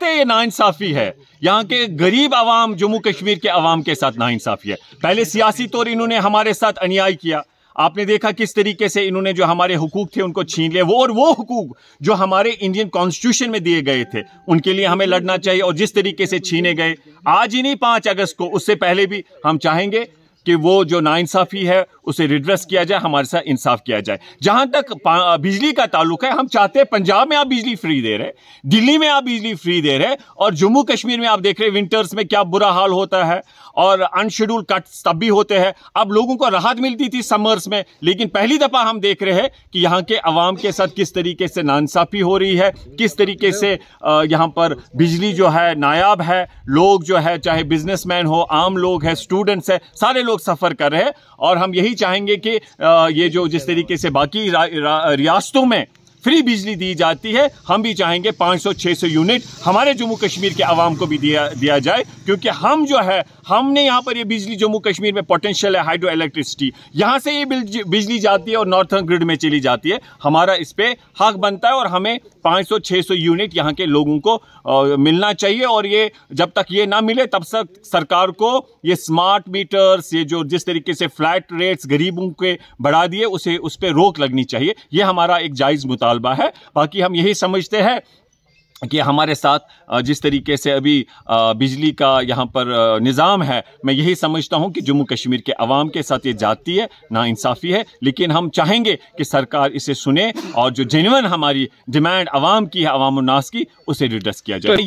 कहते हैं ये नाइंसाफ़ी है यहाँ के गरीब आवाम जम्मू कश्मीर के आवाम के साथ नाइंसाफ़ी है पहले सियासी तौर इन्होंने हमारे साथ अन्याय किया आपने देखा किस तरीके से इन्होंने जो हमारे हुकूक थे उनको छीन लिया वो और वो हुकूक जो हमारे इंडियन कॉन्स्टिट्यूशन में दिए गए थे उनके लिए हमें लड़ना चाहिए और जिस तरीके से छीने गए आज ही नहीं पाँच अगस्त को उससे पहले भी हम चाहेंगे कि वो जो नाइंसाफ़ी है उसे रिड्रेस किया जाए हमारे साथ इंसाफ किया जाए जहां तक बिजली का ताल्लुक है हम चाहते हैं पंजाब में आप बिजली फ्री दे रहे दिल्ली में आप बिजली फ्री दे रहे और जम्मू कश्मीर में आप देख रहे विंटर्स में क्या बुरा हाल होता है और अनशेड्यूल कट्स तब भी होते हैं अब लोगों को राहत मिलती थी समर्स में लेकिन पहली दफा हम देख रहे हैं कि यहाँ के अवाम के साथ किस तरीके से नानसाफी हो रही है किस तरीके से यहाँ पर बिजली जो है नायाब है लोग जो है चाहे बिजनेसमैन हो आम लोग हैं स्टूडेंट्स हैं सारे लोग सफ़र कर रहे हैं और हम यही चाहेंगे कि ये जो जिस तरीके से बाकी रियासतों में फ्री बिजली दी जाती है हम भी चाहेंगे 500-600 यूनिट हमारे जम्मू कश्मीर के आवाम को भी दिया दिया जाए क्योंकि हम जो है हमने यहाँ पर ये बिजली जम्मू कश्मीर में पोटेंशियल है हाइड्रो इलेक्ट्रिसिटी यहाँ से ये बिजली जाती है और नॉर्थन ग्रिड में चली जाती है हमारा इस पर हक बनता है और हमें 500-600 यूनिट यहाँ के लोगों को आ, मिलना चाहिए और ये जब तक ये ना मिले तब तक सरकार को ये स्मार्ट मीटर्स ये जो जिस तरीके से फ्लैट रेट्स गरीबों के बढ़ा दिए उसे उस पर रोक लगनी चाहिए ये हमारा एक जायज़ मुताबिक मुतालबा है बाकी हम यही समझते हैं कि हमारे साथ जिस तरीके से अभी बिजली का यहाँ पर निज़ाम है मैं यही समझता हूँ कि जम्मू कश्मीर के अवाम के साथ ये जाती है नाानसाफ़ी है लेकिन हम चाहेंगे कि सरकार इसे सुने और जो जेनवन हमारी डिमांड अवाम की है अवाम उन्नास की उसे रिड्रेस किया जाए